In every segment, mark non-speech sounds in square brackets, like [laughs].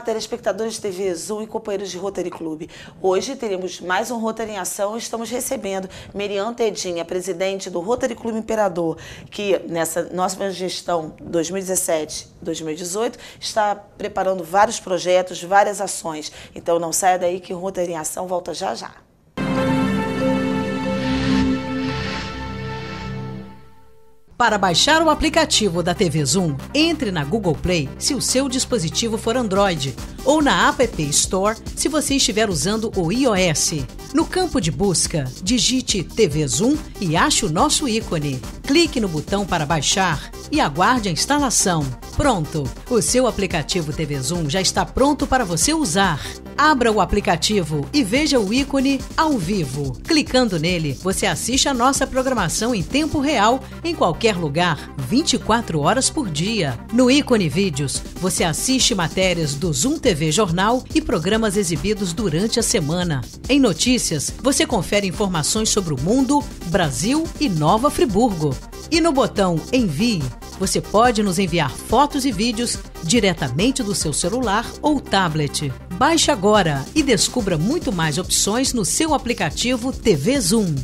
telespectadores de TV Azul e companheiros de Rotary Clube. Hoje teremos mais um Rotary em Ação e estamos recebendo Miriam Tedinha, presidente do Rotary Clube Imperador, que nessa nossa gestão 2017-2018 está preparando vários projetos, várias ações. Então não saia daí que Rotary em Ação volta já já. Para baixar o aplicativo da TV Zoom, entre na Google Play se o seu dispositivo for Android ou na App Store se você estiver usando o iOS. No campo de busca, digite TV Zoom e ache o nosso ícone. Clique no botão para baixar e aguarde a instalação. Pronto! O seu aplicativo TV Zoom já está pronto para você usar. Abra o aplicativo e veja o ícone Ao Vivo. Clicando nele, você assiste a nossa programação em tempo real, em qualquer lugar, 24 horas por dia. No ícone Vídeos, você assiste matérias do Zoom TV Jornal e programas exibidos durante a semana. Em Notícias, você confere informações sobre o mundo, Brasil e Nova Friburgo. E no botão Envie, você pode nos enviar fotos e vídeos diretamente do seu celular ou tablet. Baixe agora e descubra muito mais opções no seu aplicativo TV Zoom.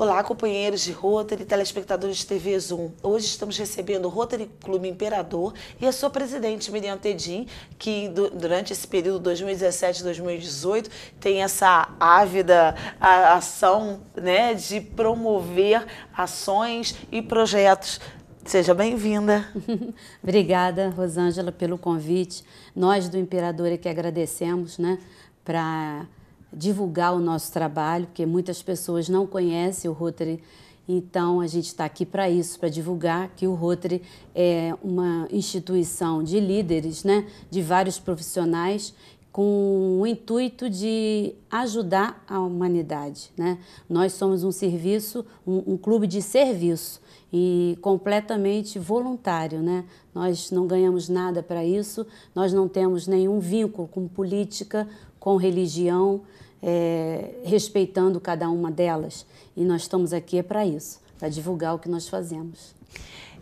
Olá, companheiros de Rotary, telespectadores de TV Zoom. Hoje estamos recebendo o Rotary Clube Imperador e a sua presidente, Miriam Tedim, que durante esse período 2017-2018 tem essa ávida ação né, de promover ações e projetos Seja bem-vinda. [laughs] Obrigada, Rosângela, pelo convite. Nós do Imperador é que agradecemos, né, para divulgar o nosso trabalho, porque muitas pessoas não conhecem o Rotary. Então, a gente está aqui para isso, para divulgar que o Rotary é uma instituição de líderes, né, de vários profissionais com o intuito de ajudar a humanidade. Né? Nós somos um serviço, um, um, clube de serviço e completamente voluntário. Né? Nós não ganhamos nada para isso, nós não temos nenhum vínculo com política, com religião, é, respeitando cada uma delas. E nós estamos aqui é para isso, para divulgar o que nós fazemos.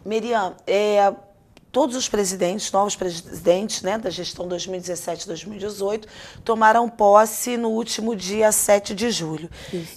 Miriam, é, todos os presidentes, novos presidentes né, da gestão 2017-2018, tomaram posse no último dia 7 de julho.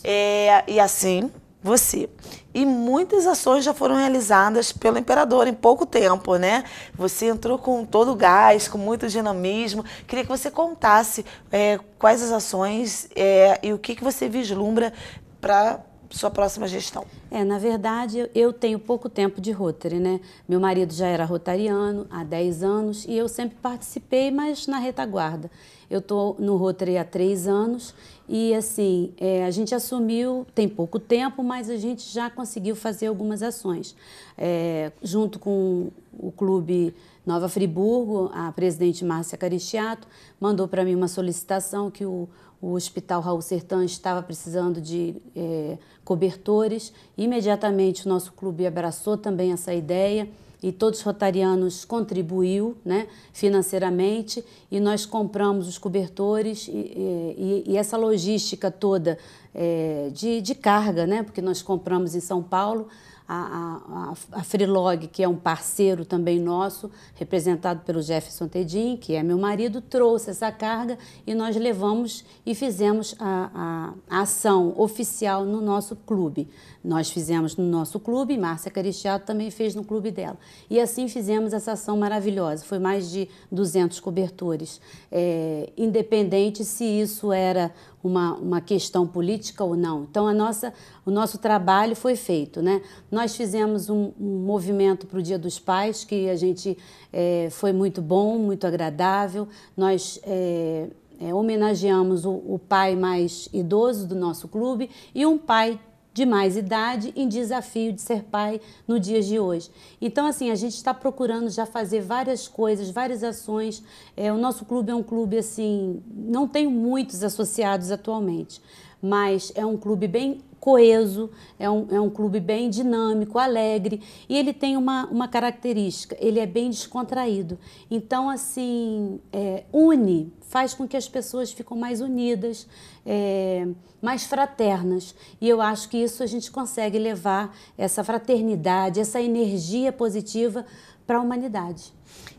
É, e assim, você. E muitas ações já foram realizadas pelo imperador em pouco tempo, né? Você entrou com todo o gás, com muito dinamismo. Queria que você contasse é, quais as ações é, e o que, que você vislumbra para sua próxima gestão? É, na verdade, eu tenho pouco tempo de Rotary, né? Meu marido já era rotariano há 10 anos e eu sempre participei, mas na retaguarda. Eu estou no Rotary há 3 anos e assim, é, a gente assumiu, tem pouco tempo, mas a gente já conseguiu fazer algumas ações. É, junto com o clube Nova Friburgo, a presidente Márcia Caristiato mandou para mim uma solicitação que o, o Hospital Raul Sertã estava precisando de é, cobertores. Imediatamente o nosso clube abraçou também essa ideia e todos os rotarianos contribuiu né, financeiramente e nós compramos os cobertores e, e, e essa logística toda é, de, de carga, né, porque nós compramos em São Paulo, a, a, a Freelog, que é um parceiro também nosso, representado pelo Jefferson Tedim, que é meu marido, trouxe essa carga e nós levamos e fizemos a, a ação oficial no nosso clube. Nós fizemos no nosso clube, Márcia Caristiato também fez no clube dela. E assim fizemos essa ação maravilhosa. Foi mais de 200 cobertores. É, independente se isso era uma, uma questão política ou não. Então, a nossa, o nosso trabalho foi feito. Né? Nós fizemos um, um movimento para o Dia dos Pais, que a gente é, foi muito bom, muito agradável. Nós é, é, homenageamos o, o pai mais idoso do nosso clube e um pai de mais idade em desafio de ser pai no dias de hoje. Então, assim, a gente está procurando já fazer várias coisas, várias ações. É, o nosso clube é um clube, assim, não tem muitos associados atualmente, mas é um clube bem coeso, é um, é um clube bem dinâmico, alegre e ele tem uma, uma característica, ele é bem descontraído. Então, assim, é, une, faz com que as pessoas ficam mais unidas, é, mais fraternas. E eu acho que isso a gente consegue levar essa fraternidade, essa energia positiva para a humanidade.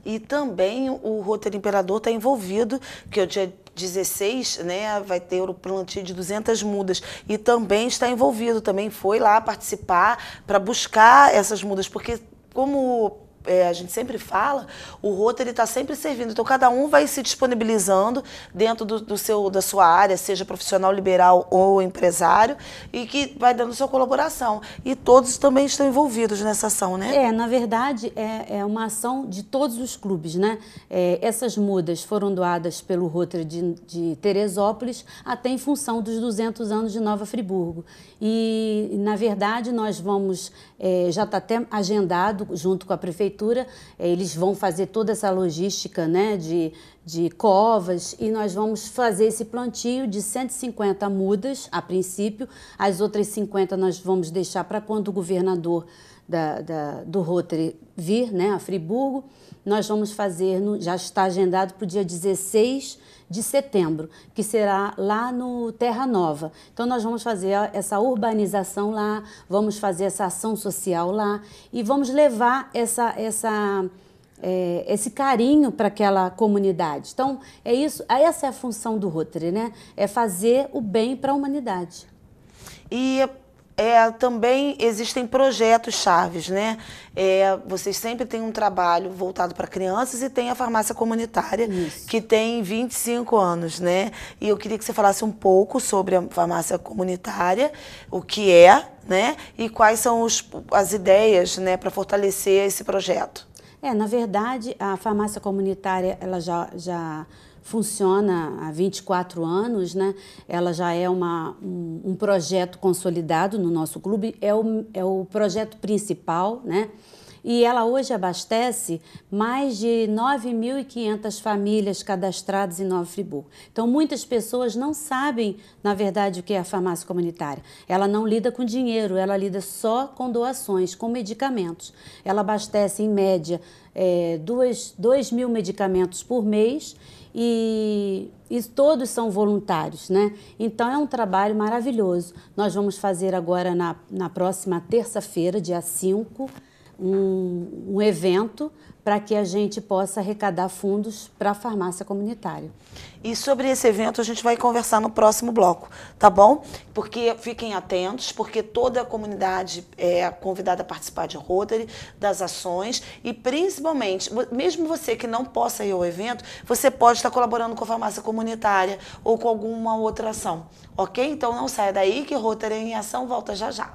E também o Roteiro Imperador está envolvido, que eu tinha 16, né, vai ter o plantio de 200 mudas e também está envolvido, também foi lá participar para buscar essas mudas, porque como é, a gente sempre fala, o roteiro está sempre servindo. Então, cada um vai se disponibilizando dentro do, do, seu, da sua área, seja profissional liberal ou empresário, e que vai dando sua colaboração. E todos também estão envolvidos nessa ação, né? É, na verdade, é, é uma ação de todos os clubes, né? É, essas mudas foram doadas pelo Rotary de, de Teresópolis até em função dos 200 anos de Nova Friburgo. E, na verdade, nós vamos, é, já está até agendado, junto com a prefeitura, prefeitura, eh, eles vão fazer toda essa logística né, de, de covas e nós vamos fazer esse plantio de 150 mudas a princípio, as outras 50 nós vamos deixar para quando o governador da, da, do Rotary vir né, a Friburgo, nós vamos fazer, no, já está agendado para o dia 16 de setembro, que será lá no Terra Nova. Então, nós vamos fazer essa urbanização lá, vamos fazer essa ação social lá e vamos levar essa, essa é, esse carinho para aquela comunidade. Então, é isso, é, essa é a função do Rotary, né? É fazer o bem para a humanidade. E é, é, também existem projetos chaves, né? É, vocês sempre têm um trabalho voltado para crianças e tem a farmácia comunitária, Isso. que tem 25 anos, né? E eu queria que você falasse um pouco sobre a farmácia comunitária, o que é, né? E quais são os, as ideias né, para fortalecer esse projeto. É, na verdade, a farmácia comunitária ela já, já funciona há 24 anos, né? Ela já é uma, um, um projeto consolidado no nosso clube, é o, é o projeto principal, né? e ela hoje abastece mais de 9.500 famílias cadastradas em Nova Friburgo. Então, muitas pessoas não sabem, na verdade, o que é a farmácia comunitária. Ela não lida com dinheiro, ela lida só com doações, com medicamentos. Ela abastece, em média, 2 é, mil medicamentos por mês e, e, todos são voluntários, né? Então é um trabalho maravilhoso. Nós vamos fazer agora na, na próxima terça-feira, dia 5 um, um evento para que a gente possa arrecadar fundos para a farmácia comunitária. E sobre esse evento a gente vai conversar no próximo bloco, tá bom? Porque fiquem atentos, porque toda a comunidade é convidada a participar de Rotary, das ações e principalmente, mesmo você que não possa ir ao evento, você pode estar colaborando com a farmácia comunitária ou com alguma outra ação, ok? Então não saia daí que Rotary em ação volta já já.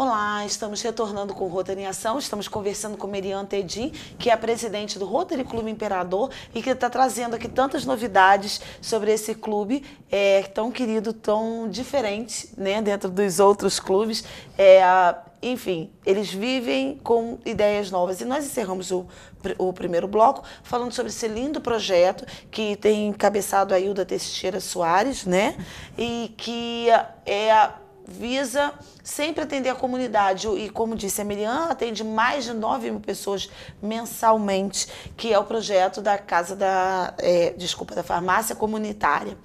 Olá, estamos retornando com o Rotary em Ação, estamos conversando com Merian Tedim, que é a presidente do Rotary Clube Imperador e que está trazendo aqui tantas novidades sobre esse clube é, tão querido, tão diferente né, dentro dos outros clubes. É, enfim, eles vivem com ideias novas. E nós encerramos o, o primeiro bloco falando sobre esse lindo projeto que tem encabeçado a Hilda Teixeira Soares, né? E que é visa sempre atender a comunidade. E como disse a Miriam, atende mais de 9 mil pessoas mensalmente, que é o projeto da Casa da. É, desculpa, da farmácia comunitária.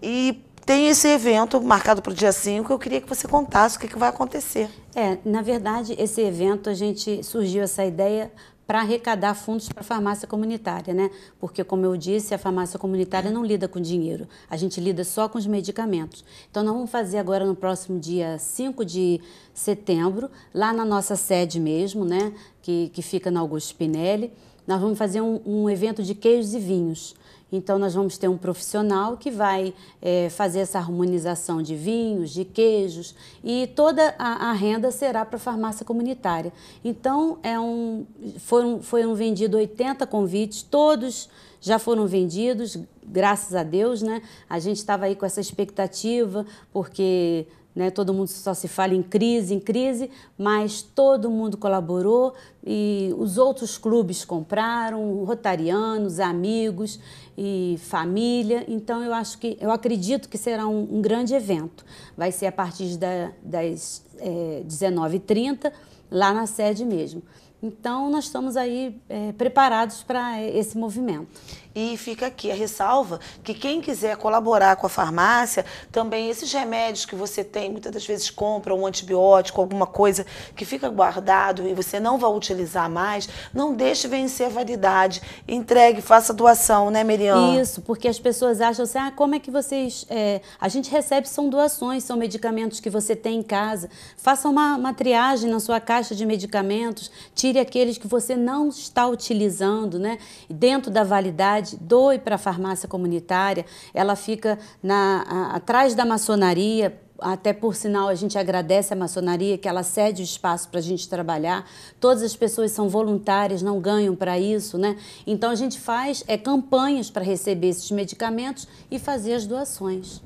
E tem esse evento marcado para o dia 5. Eu queria que você contasse o que, que vai acontecer. É, na verdade, esse evento a gente surgiu essa ideia para arrecadar fundos para a farmácia comunitária, né? Porque, como eu disse, a farmácia comunitária não lida com dinheiro, a gente lida só com os medicamentos. Então, nós vamos fazer agora no próximo dia 5 de setembro, lá na nossa sede mesmo, né? Que, que fica na Augusto Pinelli. Nós vamos fazer um, um evento de queijos e vinhos. Então, nós vamos ter um profissional que vai é, fazer essa harmonização de vinhos, de queijos e toda a, a renda será para a farmácia comunitária. Então, é um, foram, foram vendidos 80 convites, todos já foram vendidos, graças a Deus, né? A gente estava aí com essa expectativa, porque né? Todo mundo só se fala em crise, em crise, mas todo mundo colaborou e os outros clubes compraram, rotarianos, amigos e família. Então eu acho que eu acredito que será um, um grande evento. Vai ser a partir da, das é, 19h30 lá na sede mesmo. Então nós estamos aí é, preparados para esse movimento. E fica aqui a ressalva que quem quiser colaborar com a farmácia, também esses remédios que você tem, muitas das vezes compra um antibiótico, alguma coisa que fica guardado e você não vai utilizar mais, não deixe vencer a validade. Entregue, faça doação, né, Miriam? Isso, porque as pessoas acham assim, ah, como é que vocês... É... A gente recebe, são doações, são medicamentos que você tem em casa. Faça uma, uma triagem na sua caixa de medicamentos, tire aqueles que você não está utilizando, né? Dentro da validade, cidade, doe para a farmácia comunitária, ela fica na, a, atrás da maçonaria, até por sinal, a gente agradece a maçonaria que ela cede o espaço para a gente trabalhar. Todas as pessoas são voluntárias, não ganham para isso, né? Então a gente faz é, campanhas para receber esses medicamentos e fazer as doações.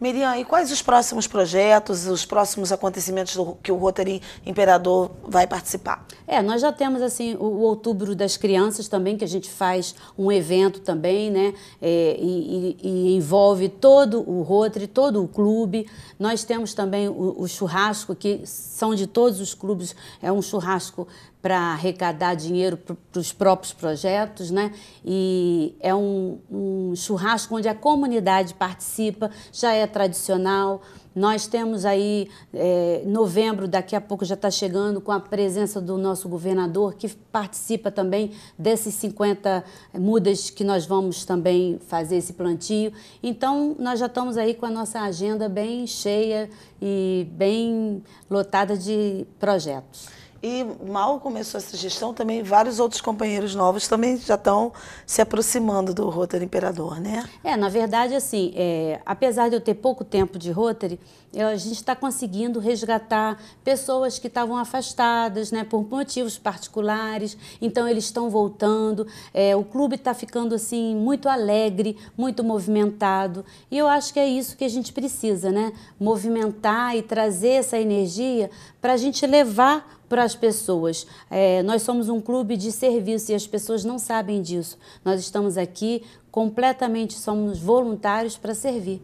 Miriam, e quais os próximos projetos, os próximos acontecimentos do, que o Rotary Imperador vai participar? É, nós já temos assim o, o Outubro das Crianças também, que a gente faz um evento também, né? É, e, e, e, envolve todo o Rotary, todo o clube. Nós temos também o, o churrasco, que são de todos os clubes, é um churrasco para arrecadar dinheiro para os próprios projetos, né? E é um, um churrasco onde a comunidade participa, já é tradicional. Nós temos aí é, novembro, daqui a pouco já está chegando, com a presença do nosso governador, que participa também desses 50 mudas que nós vamos também fazer esse plantio. Então, nós já estamos aí com a nossa agenda bem cheia e bem lotada de projetos. E mal começou essa gestão, também vários outros companheiros novos também já estão se aproximando do Rotary Imperador, né? É, na verdade, assim, é, apesar de eu ter pouco tempo de Rotary, eu, a gente está conseguindo resgatar pessoas que estavam afastadas, né, por motivos particulares. Então, eles estão voltando. É, o clube está ficando, assim, muito alegre, muito movimentado. E eu acho que é isso que a gente precisa, né? Movimentar e trazer essa energia para a gente levar para as pessoas. É, nós somos um clube de serviço e as pessoas não sabem disso. Nós estamos aqui completamente, somos voluntários para servir.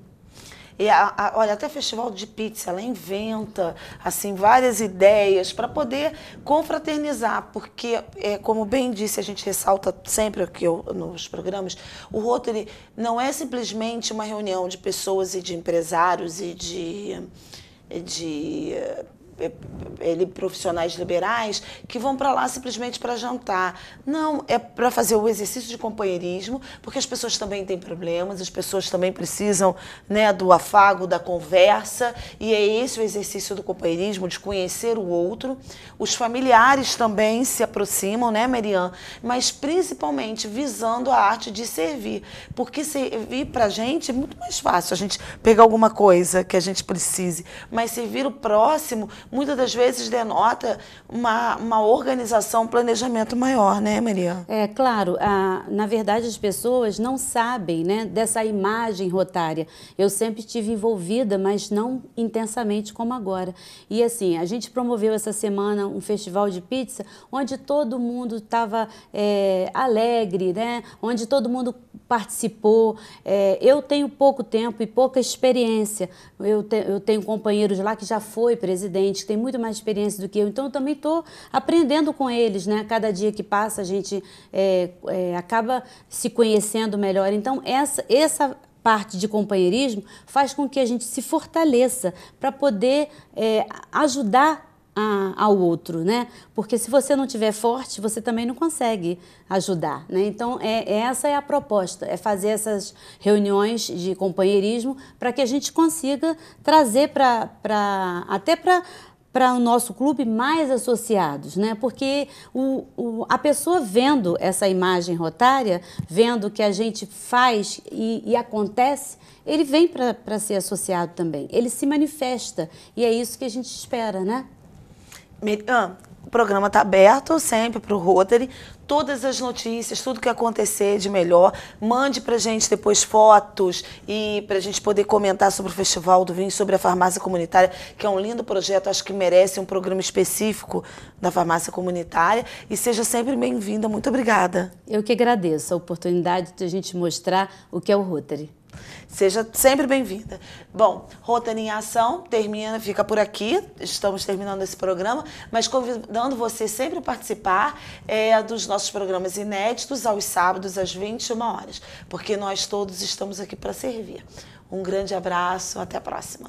E a, a, olha, até festival de pizza, ela inventa assim várias ideias para poder confraternizar, porque é, como bem disse, a gente ressalta sempre aqui nos programas, o Rotary não é simplesmente uma reunião de pessoas e de empresários e de de ele, profissionais liberais que vão para lá simplesmente para jantar. Não, é para fazer o exercício de companheirismo, porque as pessoas também têm problemas, as pessoas também precisam né, do afago, da conversa, e é esse o exercício do companheirismo, de conhecer o outro. Os familiares também se aproximam, né, Merian? Mas principalmente visando a arte de servir, porque servir para a gente é muito mais fácil, a gente pegar alguma coisa que a gente precise, mas servir o próximo muitas das vezes denota uma, uma organização, um planejamento maior, né, Maria? É, claro. A, na verdade, as pessoas não sabem né, dessa imagem rotária. Eu sempre estive envolvida, mas não intensamente como agora. E assim, a gente promoveu essa semana um festival de pizza onde todo mundo estava é, alegre, né? onde todo mundo participou. É, eu tenho pouco tempo e pouca experiência. Eu, te, eu tenho companheiros lá que já foi presidente que tem muito mais experiência do que eu, então eu também estou aprendendo com eles, né? Cada dia que passa a gente é, é, acaba se conhecendo melhor. Então essa, essa parte de companheirismo faz com que a gente se fortaleça para poder é, ajudar a, ao outro, né? Porque se você não tiver forte, você também não consegue ajudar, né? Então é, é essa é a proposta, é fazer essas reuniões de companheirismo para que a gente consiga trazer para até para para o nosso clube mais associados, né? Porque o, o, a pessoa vendo essa imagem rotária, vendo que a gente faz e, e acontece, ele vem para ser associado também, ele se manifesta e é isso que a gente espera, né? Ah, o programa está aberto sempre para o Rotary. Todas as notícias, tudo que acontecer de melhor, mande para gente depois fotos e para a gente poder comentar sobre o Festival do Vinho, sobre a farmácia comunitária, que é um lindo projeto, acho que merece um programa específico da farmácia comunitária. E seja sempre bem-vinda, muito obrigada. Eu que agradeço a oportunidade de a gente mostrar o que é o Rotary. Seja sempre bem-vinda. Bom, Rotary em Ação termina, fica por aqui. Estamos terminando esse programa, mas convidando você sempre a participar é, dos nossos programas inéditos aos sábados às 21 horas, porque nós todos estamos aqui para servir. Um grande abraço, até a próxima.